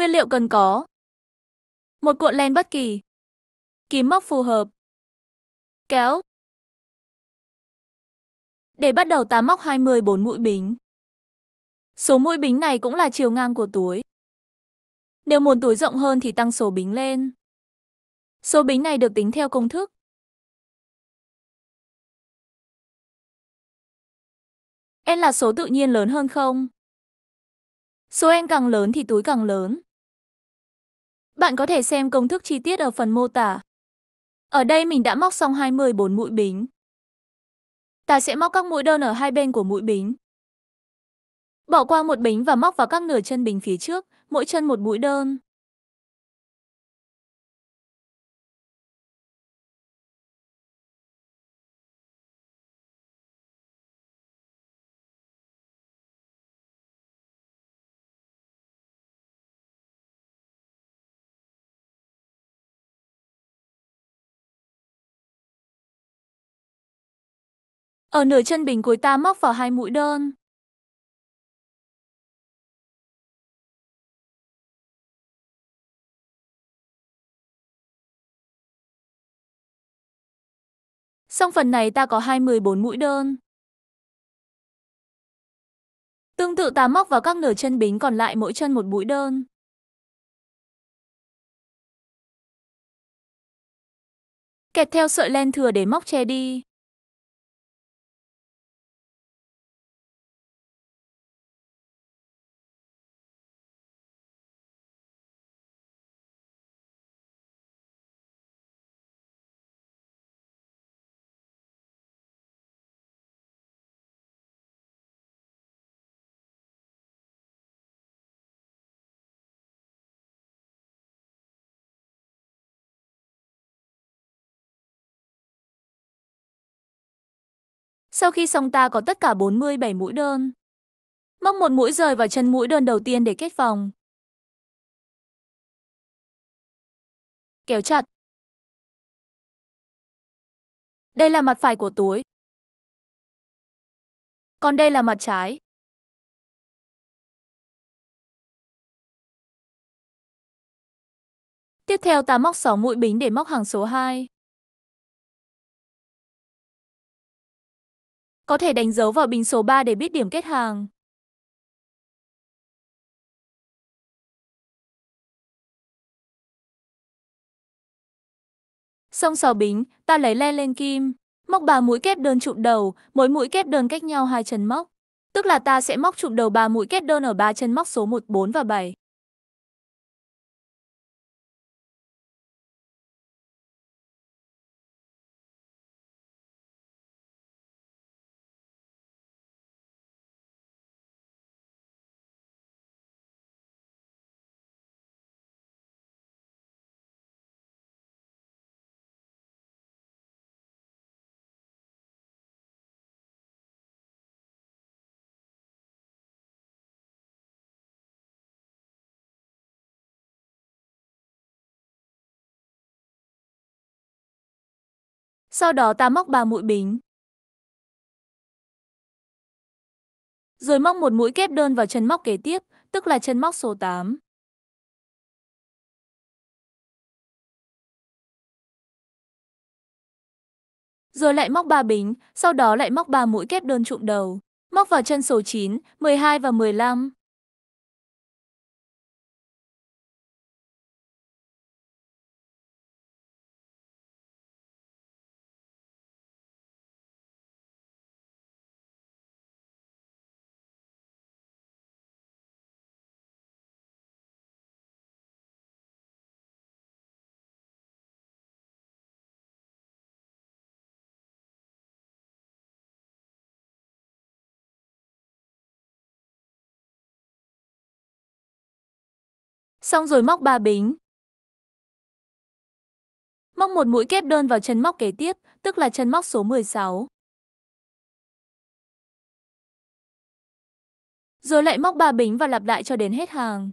Nguyên liệu cần có một cuộn len bất kỳ, kìm móc phù hợp, kéo. Để bắt đầu ta móc 24 mũi bính. Số mũi bính này cũng là chiều ngang của túi. Nếu muốn túi rộng hơn thì tăng số bính lên. Số bính này được tính theo công thức. N là số tự nhiên lớn hơn không? Số N càng lớn thì túi càng lớn. Bạn có thể xem công thức chi tiết ở phần mô tả. Ở đây mình đã móc xong 24 mũi bính. Ta sẽ móc các mũi đơn ở hai bên của mũi bính. Bỏ qua một bính và móc vào các nửa chân bính phía trước, mỗi chân một mũi đơn. Ở nửa chân bình cuối ta móc vào hai mũi đơn. Xong phần này ta có 214 mũi đơn. Tương tự ta móc vào các nửa chân bính còn lại mỗi chân một mũi đơn. Kẹt theo sợi len thừa để móc che đi. Sau khi xong ta có tất cả 47 mũi đơn. Móc một mũi rời vào chân mũi đơn đầu tiên để kết vòng. Kéo chặt. Đây là mặt phải của túi. Còn đây là mặt trái. Tiếp theo ta móc 6 mũi bính để móc hàng số 2. Có thể đánh dấu vào bình số 3 để biết điểm kết hàng. Xong sò bính, ta lấy len lên kim. Móc 3 mũi kép đơn chụm đầu, mỗi mũi kép đơn cách nhau hai chân móc. Tức là ta sẽ móc chụm đầu 3 mũi kép đơn ở ba chân móc số 1, 4 và 7. Sau đó ta móc ba mũi bính. Rồi móc một mũi kép đơn vào chân móc kế tiếp, tức là chân móc số 8. Rồi lại móc 3 bính, sau đó lại móc 3 mũi kép đơn trụng đầu. Móc vào chân số 9, 12 và 15. Xong rồi móc 3 bính. Móc một mũi kép đơn vào chân móc kế tiếp, tức là chân móc số 16. Rồi lại móc 3 bính và lặp lại cho đến hết hàng.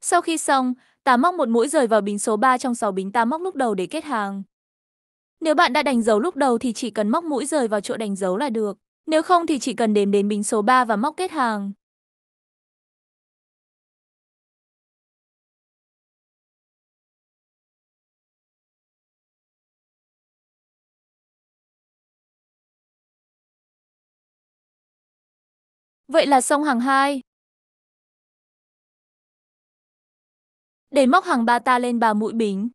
Sau khi xong, ta móc một mũi rời vào bính số 3 trong 6 bính ta móc lúc đầu để kết hàng. Nếu bạn đã đánh dấu lúc đầu thì chỉ cần móc mũi rời vào chỗ đánh dấu là được. Nếu không thì chỉ cần đếm đến bính số 3 và móc kết hàng. Vậy là xong hàng 2. Để móc hàng ba ta lên bà mũi bính.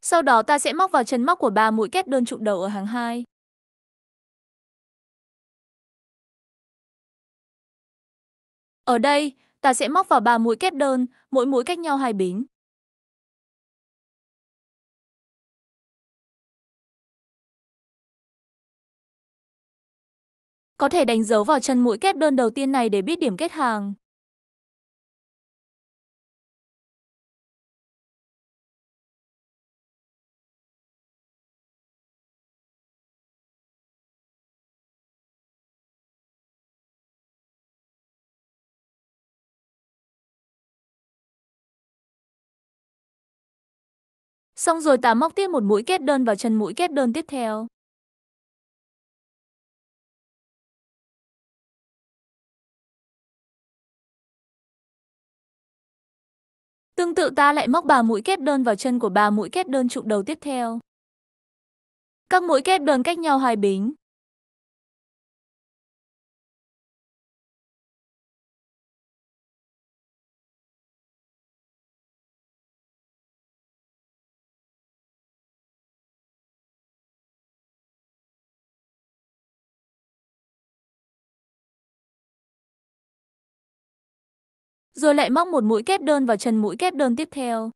Sau đó ta sẽ móc vào chân móc của ba mũi kép đơn trụ đầu ở hàng 2. Ở đây, ta sẽ móc vào ba mũi kép đơn, mỗi mũi cách nhau hai bính. Có thể đánh dấu vào chân mũi kép đơn đầu tiên này để biết điểm kết hàng. Xong rồi ta móc tiếp một mũi kép đơn vào chân mũi kép đơn tiếp theo. Tương tự ta lại móc bà mũi kép đơn vào chân của bà mũi kép đơn trụ đầu tiếp theo. Các mũi kép đơn cách nhau hai bính. rồi lại móc một mũi kép đơn vào chân mũi kép đơn tiếp theo.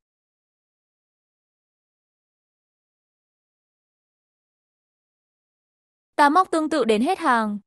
Ta móc tương tự đến hết hàng.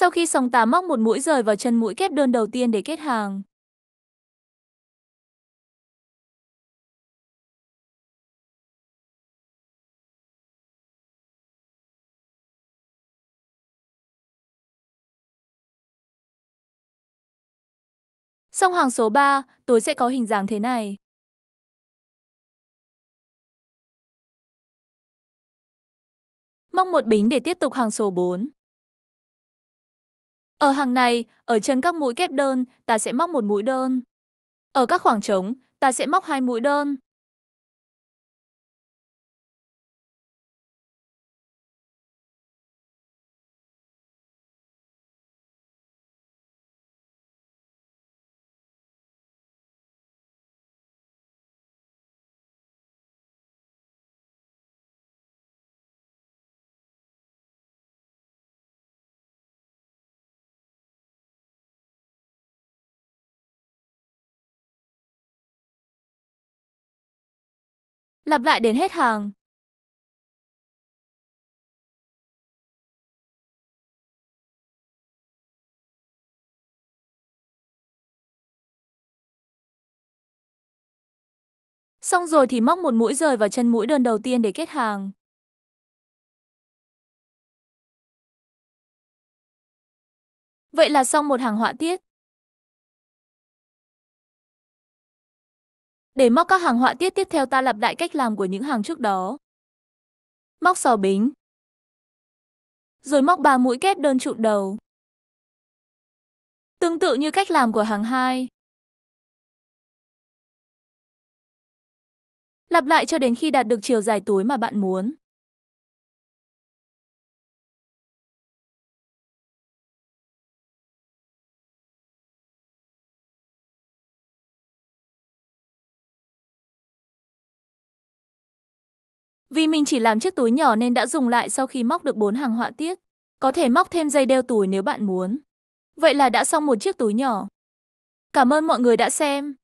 Sau khi sòng tà móc một mũi rời vào chân mũi kép đơn đầu tiên để kết hàng. xong hàng số 3, tối sẽ có hình dạng thế này. Móc một bính để tiếp tục hàng số 4. Ở hàng này, ở chân các mũi kép đơn, ta sẽ móc một mũi đơn. Ở các khoảng trống, ta sẽ móc hai mũi đơn. Lặp lại đến hết hàng. Xong rồi thì móc một mũi rời vào chân mũi đơn đầu tiên để kết hàng. Vậy là xong một hàng họa tiết. Để móc các hàng họa tiết tiếp theo ta lặp lại cách làm của những hàng trước đó. Móc sò bính. Rồi móc 3 mũi kép đơn trụ đầu. Tương tự như cách làm của hàng 2. Lặp lại cho đến khi đạt được chiều dài túi mà bạn muốn. Vì mình chỉ làm chiếc túi nhỏ nên đã dùng lại sau khi móc được 4 hàng họa tiết. Có thể móc thêm dây đeo túi nếu bạn muốn. Vậy là đã xong một chiếc túi nhỏ. Cảm ơn mọi người đã xem.